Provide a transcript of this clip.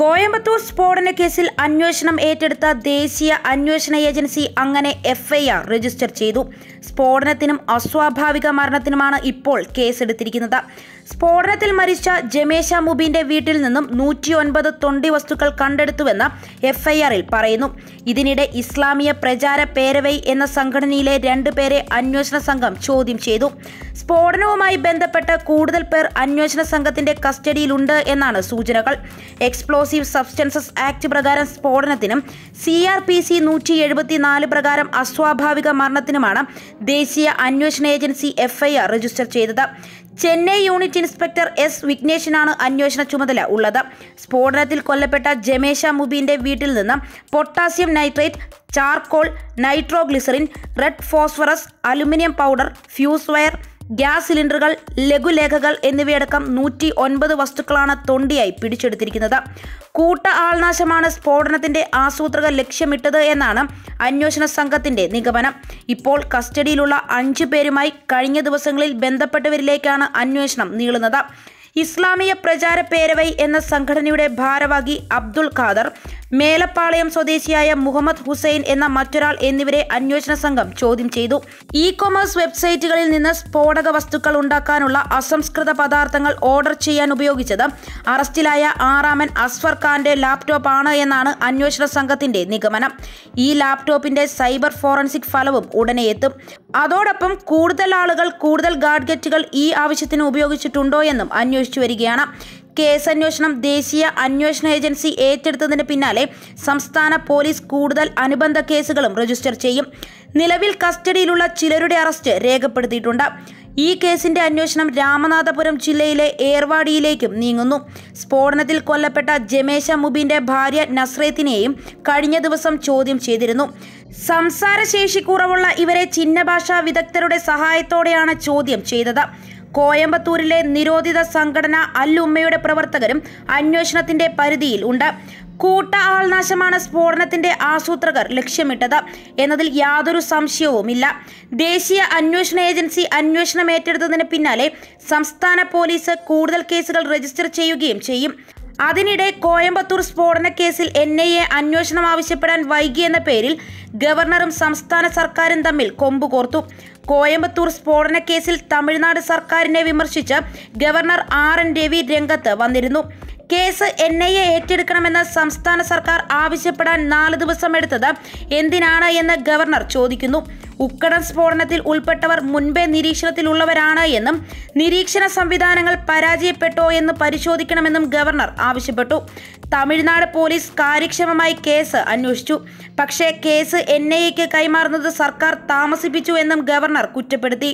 കോയമ്പത്തൂർ സ്ഫോടന കേസിൽ അന്വേഷണം ഏറ്റെടുത്ത ദേശീയ അന്വേഷണ ഏജൻസി അങ്ങനെ എഫ്ഐആർ രജിസ്റ്റർ ചെയ്തു സ്ഫോടനത്തിനും അസ്വാഭാവിക മരണത്തിനുമാണ് ഇപ്പോൾ കേസെടുത്തിരിക്കുന്നത് സ്ഫോടനത്തിൽ മരിച്ച ജമേഷ മുബീന്റെ വീട്ടിൽ നിന്നും ഒൻപത് തൊണ്ടി വസ്തുക്കൾ കണ്ടെടുത്തുവെന്ന് എഫ്ഐആറിൽ പറയുന്നു ഇതിനിടെ ഇസ്ലാമിയ പ്രചാര പേരവൈ എന്ന സംഘടനയിലെ രണ്ടുപേരെ അന്വേഷണ സംഘം ചോദ്യം ചെയ്തു സ്ഫോടനവുമായി ബന്ധപ്പെട്ട് കൂടുതൽ പേർ അന്വേഷണ സംഘത്തിന്റെ കസ്റ്റഡിയിലുണ്ട് എന്നാണ് സൂചനകൾ എക്സ്പ്ലോസ് എക്സ്പ്ലോസീവ് സബ്സ്റ്റൻസസ് ആക്ട് പ്രകാരം സ്ഫോടനത്തിനും സി ആർ പി സി നൂറ്റി നാല് പ്രകാരം അസ്വാഭാവിക മരണത്തിനുമാണ് ദേശീയ അന്വേഷണ ഏജൻസി എഫ്ഐആർ രജിസ്റ്റർ ചെയ്തത് ചെന്നൈ യൂണിറ്റ് ഇൻസ്പെക്ടർ എസ് വിഘ്നേഷിനാണ് അന്വേഷണ ചുമതല ഉള്ളത് സ്ഫോടനത്തിൽ കൊല്ലപ്പെട്ട ജമേഷ മുബീൻ്റെ വീട്ടിൽ നിന്ന് potassium nitrate charcoal nitroglycerin red phosphorus aluminium powder fuse wire gas സിലിണ്ടറുകൾ ലഘുലേഖകൾ എന്നിവയടക്കം നൂറ്റി ഒൻപത് വസ്തുക്കളാണ് തൊണ്ടിയായി പിടിച്ചെടുത്തിരിക്കുന്നത് കൂട്ട ആൾനാശമാണ് സ്ഫോടനത്തിന്റെ ആസൂത്രക ലക്ഷ്യമിട്ടത് എന്നാണ് അന്വേഷണ സംഘത്തിന്റെ നിഗമനം ഇപ്പോൾ കസ്റ്റഡിയിലുള്ള അഞ്ചു പേരുമായി കഴിഞ്ഞ ദിവസങ്ങളിൽ ബന്ധപ്പെട്ടവരിലേക്കാണ് അന്വേഷണം നീളുന്നത് ഇസ്ലാമിക പ്രചാര പേരവൈ എന്ന സംഘടനയുടെ ഭാരവാഹി അബ്ദുൾ ഖാദർ മേലപ്പാളയം സ്വദേശിയായ മുഹമ്മദ് ഹുസൈൻ എന്ന മറ്റൊരാൾ എന്നിവരെ അന്വേഷണ സംഘം ചോദ്യം ചെയ്തു ഇ കൊമേഴ്സ് വെബ്സൈറ്റുകളിൽ നിന്ന് സ്ഫോടക വസ്തുക്കൾ ഉണ്ടാക്കാനുള്ള അസംസ്കൃത പദാർത്ഥങ്ങൾ ഓർഡർ ചെയ്യാൻ ഉപയോഗിച്ചത് അറസ്റ്റിലായ ആറാമൻ അസ്ഫർ ഖാന്റെ ലാപ്ടോപ്പ് ആണ് എന്നാണ് അന്വേഷണ സംഘത്തിന്റെ നിഗമനം ഈ ലാപ്ടോപ്പിന്റെ സൈബർ ഫോറൻസിക് ഫലവും ഉടനെ എത്തും അതോടൊപ്പം കൂടുതൽ ആളുകൾ കൂടുതൽ ഗാഡ്ഗറ്റുകൾ ഈ ആവശ്യത്തിന് ഉപയോഗിച്ചിട്ടുണ്ടോ എന്നും അന്വേഷിച്ചു വരികയാണ് കേസന്വേഷണം ദേശീയ അന്വേഷണ ഏജൻസി ഏറ്റെടുത്തതിന് പിന്നാലെ സംസ്ഥാന പോലീസ് കൂടുതൽ അനുബന്ധ കേസുകളും രജിസ്റ്റർ ചെയ്യും നിലവിൽ കസ്റ്റഡിയിലുള്ള ചിലരുടെ അറസ്റ്റ് രേഖപ്പെടുത്തിയിട്ടുണ്ട് ഈ കേസിന്റെ അന്വേഷണം രാമനാഥപുരം ജില്ലയിലെ ഏർവാടിയിലേക്കും നീങ്ങുന്നു സ്ഫോടനത്തിൽ കൊല്ലപ്പെട്ട ജമേഷ മുബിന്റെ ഭാര്യ നസ്രേത്തിനെയും കഴിഞ്ഞ ദിവസം ചോദ്യം ചെയ്തിരുന്നു സംസാരശേഷി കുറവുള്ള ഇവരെ ചിഹ്നഭാഷാ വിദഗ്ധരുടെ സഹായത്തോടെയാണ് ചോദ്യം ചെയ്തത് കോയമ്പത്തൂരിലെ നിരോധിത സംഘടന അൽ ഉമ്മയുടെ പ്രവർത്തകരും അന്വേഷണത്തിന്റെ പരിധിയിൽ ഉണ്ട് കൂട്ട ആൾനാശമാണ് സ്ഫോടനത്തിന്റെ ആസൂത്രകർ ലക്ഷ്യമിട്ടത് എന്നതിൽ യാതൊരു സംശയവുമില്ല ദേശീയ അന്വേഷണ ഏജൻസി അന്വേഷണം ഏറ്റെടുത്തതിന് പിന്നാലെ സംസ്ഥാന പോലീസ് കൂടുതൽ കേസുകൾ രജിസ്റ്റർ ചെയ്യുകയും ചെയ്യും അതിനിടെ കോയമ്പത്തൂർ സ്ഫോടന കേസിൽ എൻ ഐ എ അന്വേഷണം ആവശ്യപ്പെടാൻ വൈകിയെന്ന പേരിൽ ഗവർണറും സംസ്ഥാന സർക്കാരും തമ്മിൽ കൊമ്പുകോർത്തു കോയമ്പത്തൂർ സ്ഫോടന കേസിൽ തമിഴ്നാട് സർക്കാരിനെ വിമർശിച്ച് ഗവർണർ ആർ എൻ രവി രംഗത്ത് വന്നിരുന്നു കേസ് എൻ ഐ എ ഏറ്റെടുക്കണമെന്ന് സംസ്ഥാന സർക്കാർ ആവശ്യപ്പെടാൻ നാല് എടുത്തത് എന്തിനാണ് എന്ന് ഗവർണർ ചോദിക്കുന്നു ഉക്കട സ്ഫോടനത്തിൽ ഉൾപ്പെട്ടവർ മുൻപേ നിരീക്ഷണത്തിലുള്ളവരാണ് എന്നും നിരീക്ഷണ സംവിധാനങ്ങൾ പരാജയപ്പെട്ടോ എന്ന് പരിശോധിക്കണമെന്നും ഗവർണർ ആവശ്യപ്പെട്ടു തമിഴ്നാട് പോലീസ് കാര്യക്ഷമമായി കേസ് അന്വേഷിച്ചു പക്ഷേ കേസ് എൻ ഐക്ക് കൈമാറുന്നത് സർക്കാർ താമസിപ്പിച്ചു എന്നും ഗവർണർ കുറ്റപ്പെടുത്തി